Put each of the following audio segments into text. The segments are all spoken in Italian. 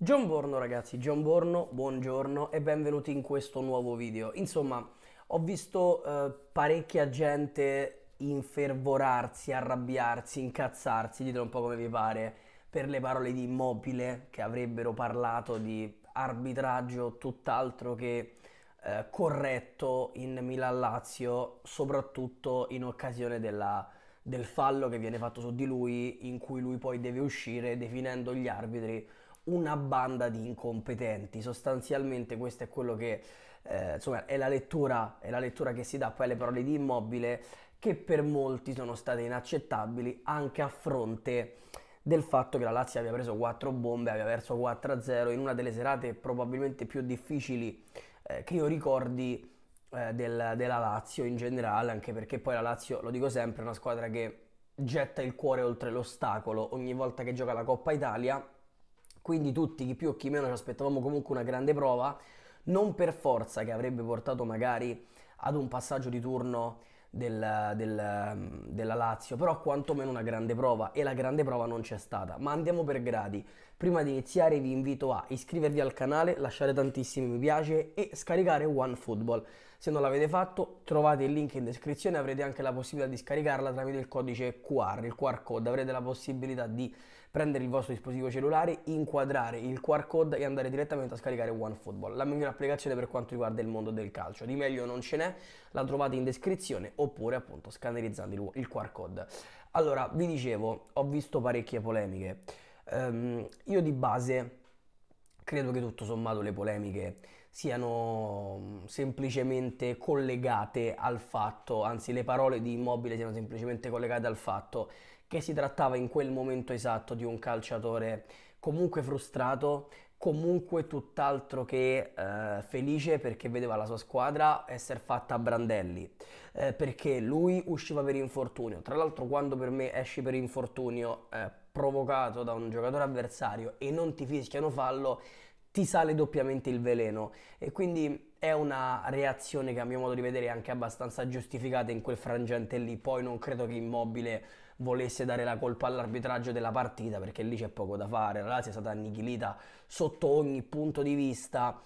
John Borno ragazzi, John Borno, buongiorno e benvenuti in questo nuovo video. Insomma, ho visto eh, parecchia gente infervorarsi, arrabbiarsi, incazzarsi, ditelo un po' come vi pare, per le parole di Immobile che avrebbero parlato di arbitraggio tutt'altro che eh, corretto in Milan-Lazio, soprattutto in occasione della del fallo che viene fatto su di lui, in cui lui poi deve uscire definendo gli arbitri una banda di incompetenti, sostanzialmente questo è quello che, eh, insomma, è la, lettura, è la lettura che si dà poi alle parole di Immobile, che per molti sono state inaccettabili anche a fronte del fatto che la Lazio abbia preso 4 bombe, abbia perso 4-0 in una delle serate probabilmente più difficili eh, che io ricordi eh, del, della Lazio in generale, anche perché poi la Lazio, lo dico sempre, è una squadra che getta il cuore oltre l'ostacolo ogni volta che gioca la Coppa Italia quindi tutti, chi più o chi meno, ci aspettavamo comunque una grande prova, non per forza che avrebbe portato magari ad un passaggio di turno del, del, della Lazio, però quantomeno una grande prova e la grande prova non c'è stata. Ma andiamo per gradi. Prima di iniziare vi invito a iscrivervi al canale, lasciare tantissimi mi piace e scaricare OneFootball. Se non l'avete fatto trovate il link in descrizione, avrete anche la possibilità di scaricarla tramite il codice QR, il QR code, avrete la possibilità di prendere il vostro dispositivo cellulare, inquadrare il QR code e andare direttamente a scaricare OneFootball, la migliore applicazione per quanto riguarda il mondo del calcio. Di meglio non ce n'è, la trovate in descrizione oppure appunto scannerizzando il QR code. Allora, vi dicevo, ho visto parecchie polemiche. Um, io di base credo che tutto sommato le polemiche siano mm, semplicemente collegate al fatto, anzi le parole di immobile siano semplicemente collegate al fatto che si trattava in quel momento esatto di un calciatore comunque frustrato, comunque tutt'altro che eh, felice perché vedeva la sua squadra essere fatta a brandelli, eh, perché lui usciva per infortunio. Tra l'altro quando per me esci per infortunio eh, provocato da un giocatore avversario e non ti fischiano fallo, ti sale doppiamente il veleno e quindi è una reazione che a mio modo di vedere è anche abbastanza giustificata in quel frangente lì, poi non credo che Immobile volesse dare la colpa all'arbitraggio della partita perché lì c'è poco da fare, la Lazio è stata annichilita sotto ogni punto di vista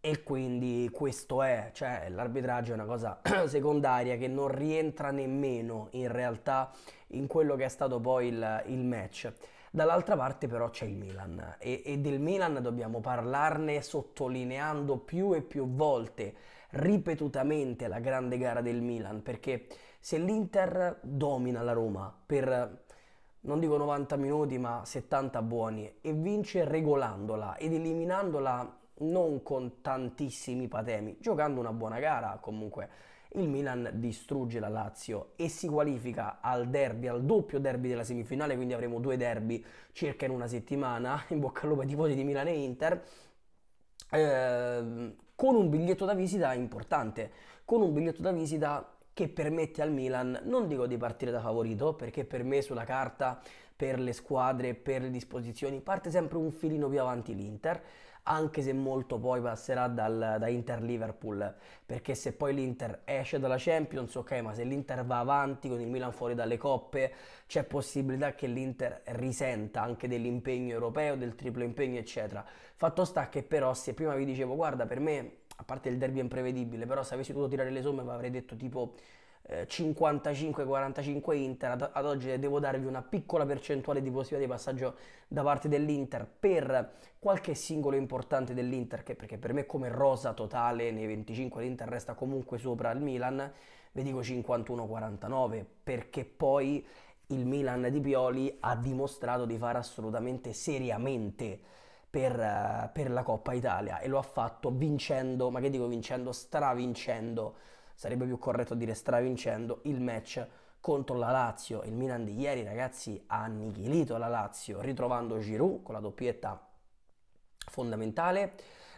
e quindi questo è, cioè l'arbitraggio è una cosa secondaria che non rientra nemmeno in realtà in quello che è stato poi il, il match. Dall'altra parte però c'è il Milan e, e del Milan dobbiamo parlarne sottolineando più e più volte ripetutamente la grande gara del Milan, perché se l'Inter domina la Roma per non dico 90 minuti ma 70 buoni e vince regolandola ed eliminandola non con tantissimi patemi, giocando una buona gara comunque. Il Milan distrugge la Lazio e si qualifica al derby, al doppio derby della semifinale, quindi avremo due derby circa in una settimana, in bocca al lupo ai tifosi di Milan e Inter. Eh, con un biglietto da visita importante, con un biglietto da visita che permette al Milan, non dico di partire da favorito, perché per me sulla carta, per le squadre, per le disposizioni, parte sempre un filino più avanti l'Inter, anche se molto poi passerà dal, da Inter-Liverpool, perché se poi l'Inter esce dalla Champions, ok, ma se l'Inter va avanti con il Milan fuori dalle coppe, c'è possibilità che l'Inter risenta anche dell'impegno europeo, del triplo impegno, eccetera. Fatto sta che però se prima vi dicevo, guarda, per me, a parte il derby è imprevedibile, però se avessi dovuto tirare le somme vi avrei detto tipo 55-45 eh, Inter, ad, ad, oggi devo darvi una piccola percentuale di possibilità di passaggio da parte dell'Inter per qualche singolo importante dell'Inter, che, perché per me come rosa totale nei 25 l'Inter resta comunque sopra il Milan, vi dico 51-49 perché poi il Milan di Pioli ha dimostrato di fare assolutamente seriamente per, eh, per, la Coppa Italia e lo ha fatto vincendo, ma che dico vincendo, stravincendo sarebbe più corretto dire stravincendo il match contro la Lazio. Il Milan di ieri, ragazzi, ha annichilito la Lazio, ritrovando Giroud con la doppietta fondamentale.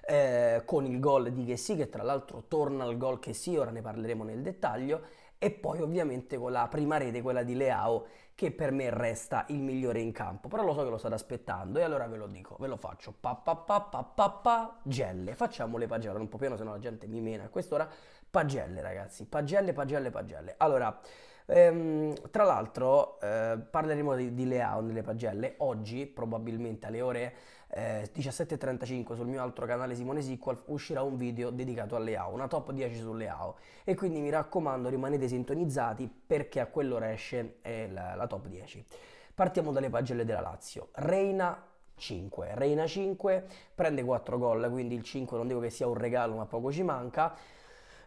Eh, con il gol di Chessy che tra l'altro torna al gol Chessy, ora ne parleremo nel dettaglio e poi ovviamente con la prima rete, quella di Leao, che per me resta il migliore in campo. Però lo so che lo state aspettando e allora ve lo dico, ve lo faccio. Pa pa pa pa pa, pa gelle. Facciamo le pagelle un po' piano, se no la gente mi mena a quest'ora. Pagelle, ragazzi, pagelle, pagelle, pagelle. Allora, ehm, tra l'altro eh, parleremo di, di layout nelle pagelle oggi, probabilmente alle ore eh, 17.35 sul mio altro canale Simone Sequel uscirà un video dedicato alle AO, una top 10 sulle AO e quindi mi raccomando rimanete sintonizzati perché a quell'ora esce eh, la, la top 10. Partiamo dalle pagelle della Lazio. Reina 5, Reina 5 prende 4 gol, quindi il 5 non dico che sia un regalo ma poco ci manca.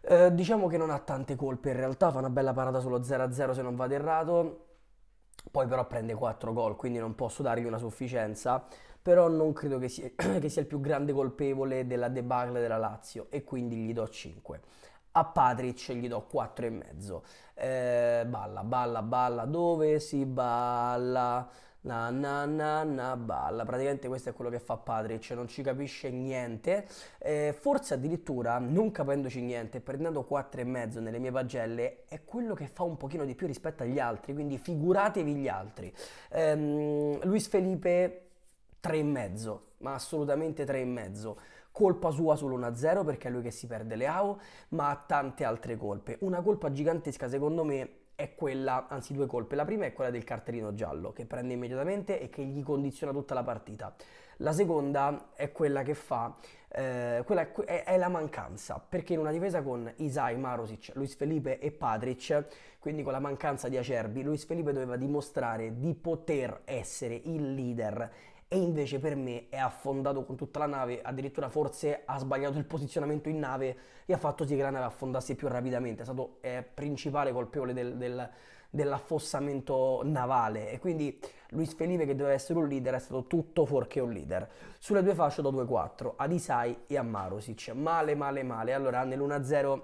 Eh, diciamo che non ha tante colpe in realtà, fa una bella parata solo 0-0 se non vado errato, poi però prende 4 gol, quindi non posso dargli una sufficienza, però non credo che sia, che sia il più grande colpevole della debacle della Lazio e quindi gli do 5 a Patrick gli do 4,5. Eh, balla, balla, balla, dove si balla? na na na na balla. Praticamente questo è quello che fa Patrick, non ci capisce niente. Eh, forse addirittura, non capendoci niente, prendendo mezzo nelle mie pagelle, è quello che fa un pochino di più rispetto agli altri, quindi figuratevi gli altri. Ehm, Luis Felipe 3,5, ma assolutamente e mezzo. colpa sua sull'1-0 perché è lui che si perde le AO, ma ha tante altre colpe. Una colpa gigantesca secondo me è quella, anzi due colpe. La prima è quella del cartellino giallo che prende immediatamente e che gli condiziona tutta la partita. La seconda è quella che fa, eh, quella è, è, la mancanza, perché in una difesa con Isai, Marosic, Luis Felipe e Patric, quindi con la mancanza di Acerbi, Luis Felipe doveva dimostrare di poter essere il leader e invece per me è affondato con tutta la nave, addirittura forse ha sbagliato il posizionamento in nave e ha fatto sì che la nave affondasse più rapidamente, è stato eh, principale colpevole del, del, dell'affossamento navale e quindi Luis Felipe che doveva essere un leader è stato tutto fuorché un leader. Sulle due fasce do 2-4, ad Isai e a Marosic, male male male, allora nell'1-0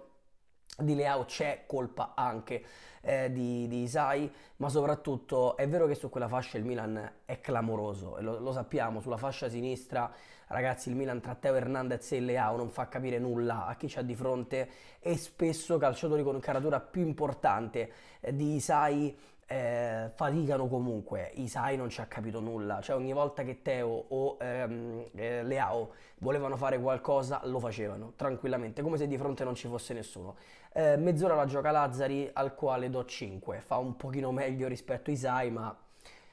di Leao c'è colpa anche eh, di, di, Isai, ma soprattutto è vero che su quella fascia il Milan è clamoroso, lo, lo sappiamo, sulla fascia sinistra ragazzi il Milan tra Teo Hernandez e Leao non fa capire nulla a chi c'ha di fronte e spesso calciatori con caratura più importante eh, di Isai eh, faticano comunque. Isai non ci ha capito nulla, cioè ogni volta che Teo o ehm, eh, Leao volevano fare qualcosa lo facevano tranquillamente, come se di fronte non ci fosse nessuno. Eh, mezz'ora la gioca Lazzari al quale do 5, fa un pochino meglio rispetto a Isai ma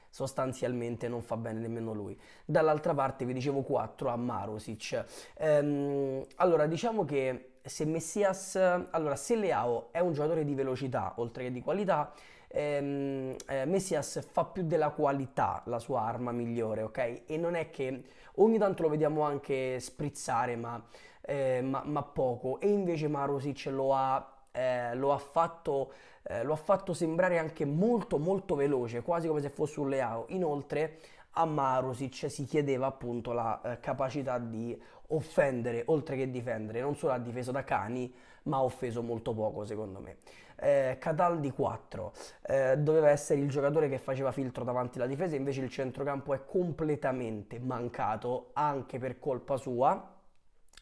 sostanzialmente non fa bene nemmeno lui. Dall'altra parte vi dicevo 4 a Marosic. Ehm, allora diciamo che se Messias, allora se Leao è un giocatore di velocità oltre che di qualità, ehm, eh, Messias fa più della qualità la sua arma migliore, ok? E non è che ogni tanto lo vediamo anche sprizzare ma eh, ma, ma, poco. E invece Marosic lo ha, eh, lo, ha fatto, eh, lo ha fatto sembrare anche molto molto veloce, quasi come se fosse un Leao. Inoltre a Marosic si chiedeva appunto la eh, capacità di offendere oltre che difendere, non solo ha difeso da cani, ma ha offeso molto poco secondo me. Eh, Cataldi 4 eh, doveva essere il giocatore che faceva filtro davanti alla difesa, invece il centrocampo è completamente mancato anche per colpa sua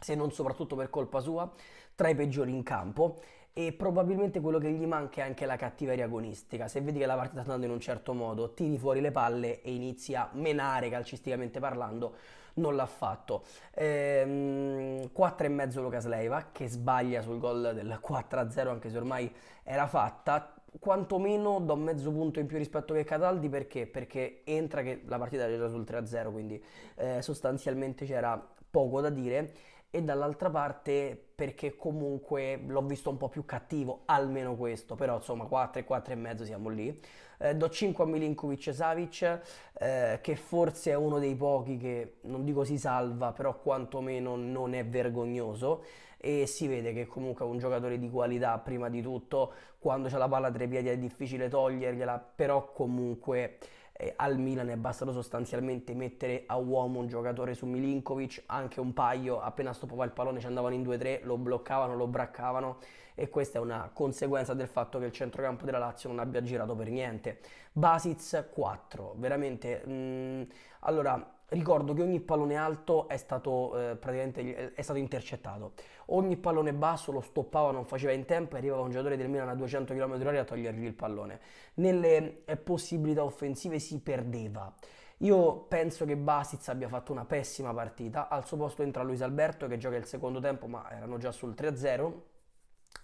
se non soprattutto per colpa sua, tra i peggiori in campo e probabilmente quello che gli manca è anche la cattiveria agonistica. Se vedi che la partita sta andando in un certo modo, tiri fuori le palle e inizi a menare calcisticamente parlando, non l'ha fatto. Ehm, 4,5 Lucas Leiva che sbaglia sul gol del 4-0 anche se ormai era fatta. Quantomeno do mezzo punto in più rispetto che Cataldi perché? Perché entra che la partita era sul 3-0, quindi eh, sostanzialmente c'era poco da dire e dall'altra parte perché comunque l'ho visto un po' più cattivo, almeno questo, però insomma 4, 4 e mezzo siamo lì. Eh, do 5 a Milinkovic e Savic, eh, che forse è uno dei pochi che non dico si salva, però quantomeno non è vergognoso e si vede che comunque è un giocatore di qualità prima di tutto, quando c'è la palla tra i piedi è difficile togliergliela, però comunque eh, al Milan è bastato sostanzialmente mettere a uomo un giocatore su Milinkovic, anche un paio, appena stoppava il pallone ci andavano in 2-3, lo bloccavano, lo braccavano e questa è una conseguenza del fatto che il centrocampo della Lazio non abbia girato per niente. Basic 4, veramente... Mh, mm, allora, Ricordo che ogni pallone alto è stato, eh, praticamente, è stato intercettato, ogni pallone basso lo stoppava, non faceva in tempo e arrivava un giocatore del Milan a 200 km/h a togliergli il pallone. Nelle eh, possibilità offensive si perdeva. Io penso che Basic abbia fatto una pessima partita, al suo posto entra Luis Alberto che gioca il secondo tempo ma erano già sul 3-0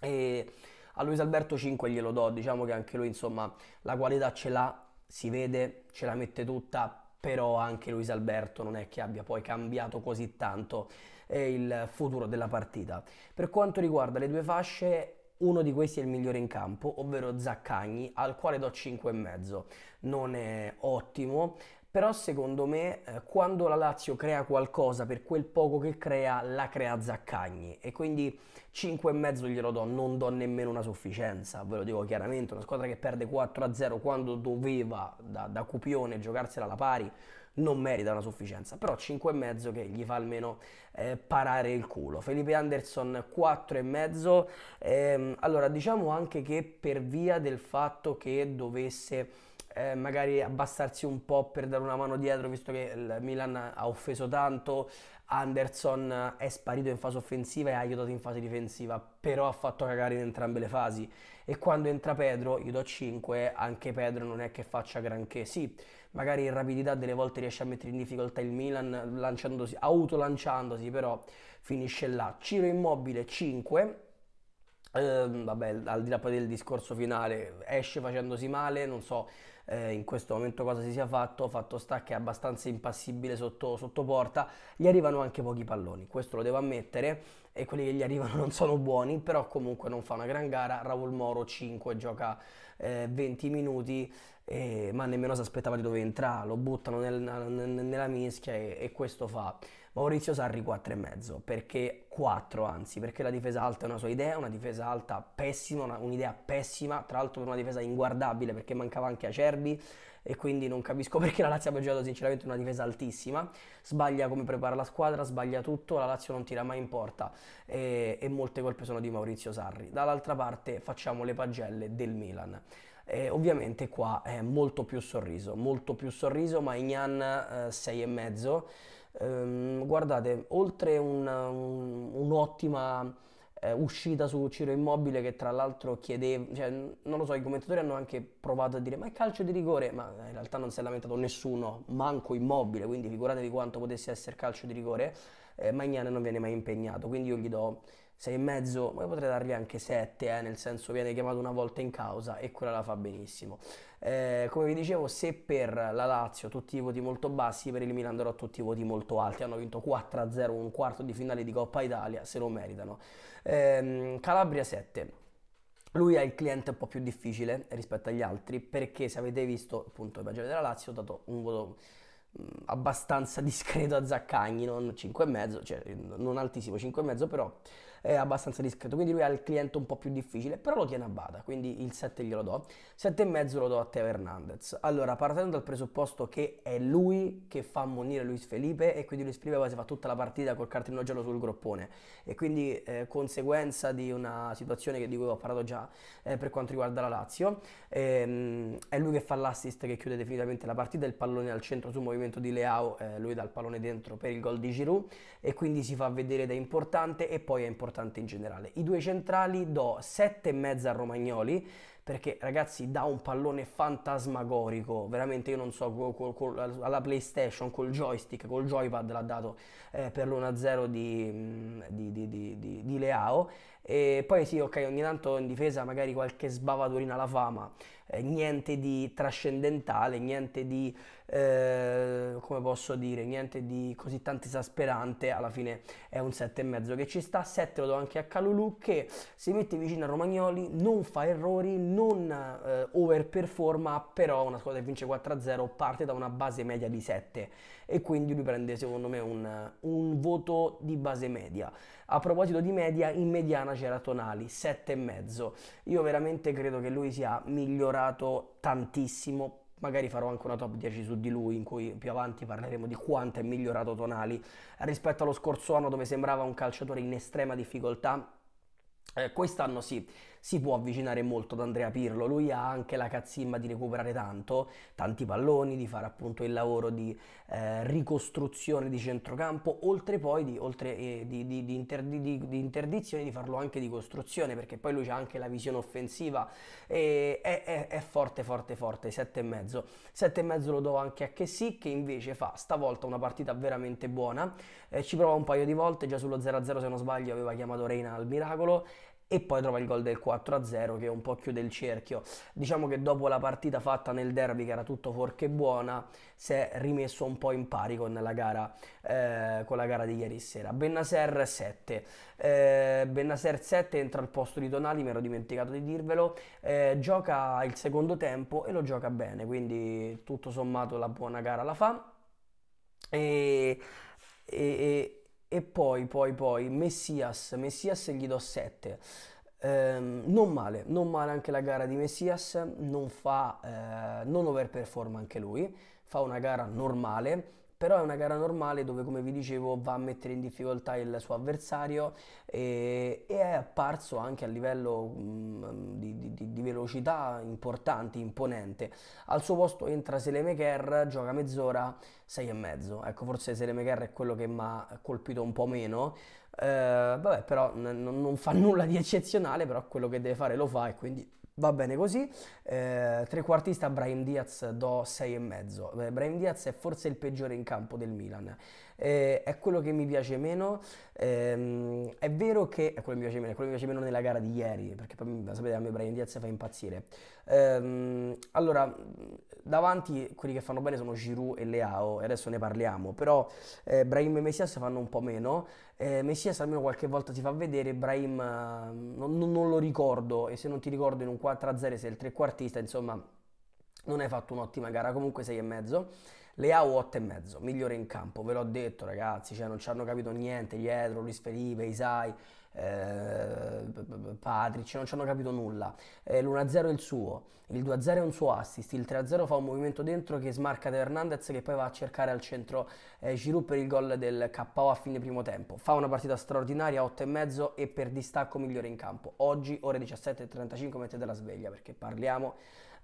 e a Luis Alberto 5 glielo do, diciamo che anche lui insomma la qualità ce l'ha, si vede, ce la mette tutta, però anche Luis Alberto non è che abbia poi cambiato così tanto il futuro della partita. Per quanto riguarda le due fasce, uno di questi è il migliore in campo, ovvero Zaccagni, al quale do 5,5. Non è ottimo, però secondo me eh, quando la Lazio crea qualcosa per quel poco che crea, la crea Zaccagni e quindi 5,5 glielo do, non do nemmeno una sufficienza, ve lo dico chiaramente, una squadra che perde 4-0 quando doveva da, da Cupione giocarsela alla pari non merita una sufficienza, però 5,5 che gli fa almeno eh, parare il culo. Felipe Anderson 4,5, ehm, allora diciamo anche che per via del fatto che dovesse eh, magari abbassarsi un po' per dare una mano dietro, visto che il Milan ha offeso tanto, Anderson eh, è sparito in fase offensiva e ha aiutato in fase difensiva, però ha fatto cagare in entrambe le fasi. E quando entra Pedro, io do 5, anche Pedro non è che faccia granché. Sì, magari in rapidità delle volte riesce a mettere in difficoltà il Milan lanciandosi, autolanciandosi, però finisce là. Ciro Immobile 5. Eh, vabbè, al di là poi del discorso finale, esce facendosi male, non so eh, in questo momento cosa si sia fatto, fatto sta che è abbastanza impassibile sotto, sotto porta, gli arrivano anche pochi palloni, questo lo devo ammettere e quelli che gli arrivano non sono buoni, però comunque non fa una gran gara, Raul Moro 5 gioca eh, 20 minuti eh, ma nemmeno si aspettava di dove entrare, lo buttano nel, nel, nella mischia e, e, questo fa. Maurizio Sarri 4,5 perché 4 anzi, perché la difesa alta è una sua idea, una difesa alta pessima, una, un'idea pessima, tra l'altro per una difesa inguardabile perché mancava anche Acerbi e quindi non capisco perché la Lazio abbia giocato sinceramente una difesa altissima, sbaglia come prepara la squadra, sbaglia tutto, la Lazio non tira mai in porta e, e molte colpe sono di Maurizio Sarri. Dall'altra parte facciamo le pagelle del Milan. Eh, ovviamente qua è molto più sorriso, molto più sorriso, ma Ignan eh, 6,5. Ehm, guardate, oltre una, un, un'ottima eh, uscita su Ciro Immobile che tra l'altro chiedeva, cioè, non lo so, i commentatori hanno anche provato a dire ma è calcio di rigore, ma in realtà non si è lamentato nessuno, manco Immobile, quindi figuratevi quanto potesse essere calcio di rigore, eh, Magnane non viene mai impegnato, quindi io gli do 6,5, ma potrei dargli anche 7, eh, nel senso viene chiamato una volta in causa e quella la fa benissimo. Eh, come vi dicevo, se per la Lazio tutti i voti molto bassi, per il Milan darò tutti i voti molto alti. Hanno vinto 4-0 un quarto di finale di Coppa Italia, se lo meritano. Eh, Calabria 7. Lui è il cliente un po' più difficile rispetto agli altri perché se avete visto appunto il Pagio della Lazio ho dato un voto mm, abbastanza discreto a Zaccagni, non 5,5, cioè non altissimo 5,5 però è abbastanza discreto, quindi lui ha il cliente un po' più difficile, però lo tiene a bada, quindi il 7 glielo do, 7,5 lo do a Teo Hernandez. Allora, partendo dal presupposto che è lui che fa ammonire Luis Felipe e quindi Luis Felipe quasi fa tutta la partita col cartellino giallo sul groppone e quindi eh, conseguenza di una situazione di cui ho parlato già eh, per quanto riguarda la Lazio, ehm, è lui che fa l'assist che chiude definitivamente la partita, il pallone al centro sul movimento di Leao, eh, lui dà il pallone dentro per il gol di Giroud e quindi si fa vedere ed è importante e poi è importante importante in generale. I due centrali do 7,5 a Romagnoli perché ragazzi dà un pallone fantasmagorico, veramente io non so, col, col, alla PlayStation, col joystick, col joypad l'ha dato eh, per l'1-0 mm, di, di, di, di, Leao e poi sì, ok, ogni tanto in difesa magari qualche sbavaturina la fama, eh, niente di trascendentale, niente di, eh, come posso dire, niente di così tanto esasperante. Alla fine è un 7,5 che ci sta, 7 lo do anche a Calulu che si mette vicino a Romagnoli, non fa errori, non eh, overperforma, però una squadra che vince 4-0 parte da una base media di 7 e quindi lui prende secondo me un, un voto di base media. A proposito di media, in mediana c'era Tonali, 7,5. Io veramente credo che lui sia migliorato tantissimo, magari farò anche una top 10 su di lui in cui più avanti parleremo di quanto è migliorato Tonali rispetto allo scorso anno dove sembrava un calciatore in estrema difficoltà. Eh, quest'anno sì, si può avvicinare molto ad Andrea Pirlo, lui ha anche la cazzimma di recuperare tanto, tanti palloni, di fare appunto il lavoro di eh, ricostruzione di centrocampo, oltre poi di, oltre, eh, di, di, di, interdi, di, interdizione di farlo anche di costruzione, perché poi lui ha anche la visione offensiva, e, è, è, è forte forte forte, e mezzo lo do anche a Chessy che invece fa stavolta una partita veramente buona, eh, ci prova un paio di volte, già sullo 0-0 se non sbaglio aveva chiamato Reina al miracolo, e poi trova il gol del 4-0 che un po' chiude il cerchio. Diciamo che dopo la partita fatta nel derby che era tutto fuorché buona, si è rimesso un po' in pari con la gara, eh, con la gara di ieri sera. Bennaser 7. Eh, Bennaser 7 entra al posto di Tonali, mi ero dimenticato di dirvelo, eh, gioca il secondo tempo e lo gioca bene, quindi tutto sommato la buona gara la fa. E, e, e e poi, poi, poi, Messias, Messias gli do 7. Um, ehm, non male, non male anche la gara di Messias, non fa, eh, non overperforma anche lui, fa una gara normale, però è una gara normale dove come vi dicevo va a mettere in difficoltà il suo avversario e, e è apparso anche a livello mh, mm, di, di, di, velocità importante, imponente. Al suo posto entra Selemeker, gioca mezz'ora, sei e mezzo. Ecco, forse Selemeker è quello che mi ha colpito un po' meno. Eh, vabbè, però n- non fa nulla di eccezionale, però quello che deve fare lo fa e quindi Va bene così, eh, trequartista Brahim Diaz do e mezzo eh, Brahim Diaz è forse il peggiore in campo del Milan eh, è quello che mi piace meno. Ehm, è vero che è quello che mi piace meno, è quello che mi piace meno nella gara di ieri, perché poi mm, sapete, a me Brian Diaz fa impazzire. Ehm, allora, davanti quelli che fanno bene sono Giroud e Leao, e adesso ne parliamo, però eh, Brahim e Messias fanno un po' meno. Eh, Messias almeno qualche volta si fa vedere, Brahim eh, non, non lo ricordo, e se non ti ricordo in un 4-0 sei il trequartista, insomma non hai fatto un'ottima gara, comunque sei e mezzo. Leao 8,5, migliore in campo, ve l'ho detto ragazzi, cioè non ci hanno capito niente dietro, Luis Felipe, Isai, eh, Patrick, non ci hanno capito nulla. Eh, l'1-0 è il suo, il 2-0 è un suo assist, il 3-0 fa un movimento dentro che smarca De Hernandez che poi va a cercare al centro eh, Giroud per il gol del KO a fine primo tempo. Fa una partita straordinaria, 8,5 e per distacco migliore in campo. Oggi ore 17.35 mettete la sveglia perché parliamo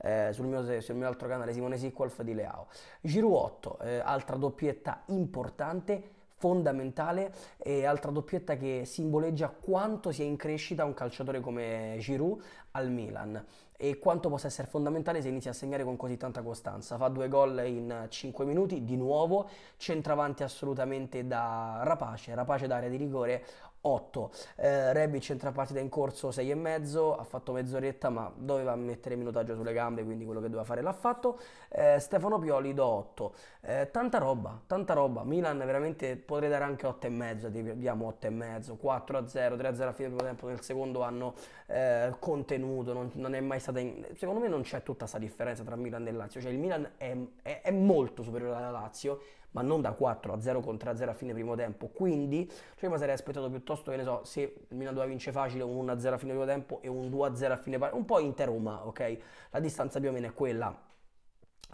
eh, sul, mio, sul, mio, altro canale Simone Sequelf di Leao. Giroud 8, eh, altra doppietta importante fondamentale e altra doppietta che simboleggia quanto sia in crescita un calciatore come Giroud al Milan e quanto possa essere fondamentale se inizia a segnare con così tanta costanza. Fa due gol in 5 minuti, di nuovo, centravanti assolutamente da rapace, rapace d'area di rigore, 8. Eh, Rebic entra partita in corso 6,5, ha fatto mezz'oretta ma doveva mettere minutaggio sulle gambe, quindi quello che doveva fare l'ha fatto. Eh, Stefano Pioli do 8. Eh, tanta roba, tanta roba. Milan veramente potrei dare anche 8,5, diamo 8,5, 4 a 0, 3 a 0 a fine primo tempo, nel secondo hanno eh, contenuto, non, non, è mai stata... In... Secondo me non c'è tutta questa differenza tra Milan e Lazio, cioè il Milan è, è, è molto superiore alla Lazio, ma non da 4 a 0 contro 0 a fine primo tempo. Quindi, cioè, mi sarei aspettato piuttosto, che ne so, se il Milan 2 vince facile, un 1 a 0 a fine primo tempo e un 2 a 0 a fine partita, un po' Inter-Roma, ok? La distanza più o meno è quella.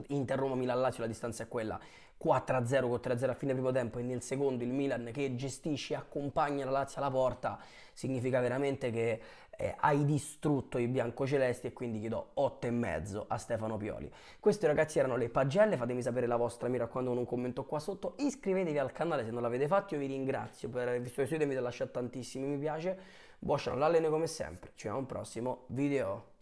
Inter-Roma-Milan-Lazio la distanza è quella 4-0 a con 3-0 a a fine primo tempo e nel secondo il Milan che gestisce accompagna la Lazio alla porta significa veramente che eh, hai distrutto i biancocelesti e quindi gli do 8,5 a Stefano Pioli. Queste ragazzi erano le pagelle, fatemi sapere la vostra, mi raccomando con un commento qua sotto, iscrivetevi al canale se non l'avete fatto, io vi ringrazio per aver visto i video, mi avete lasciato tantissimi mi piace, Boscia non l'alleno come sempre, ci vediamo al prossimo video.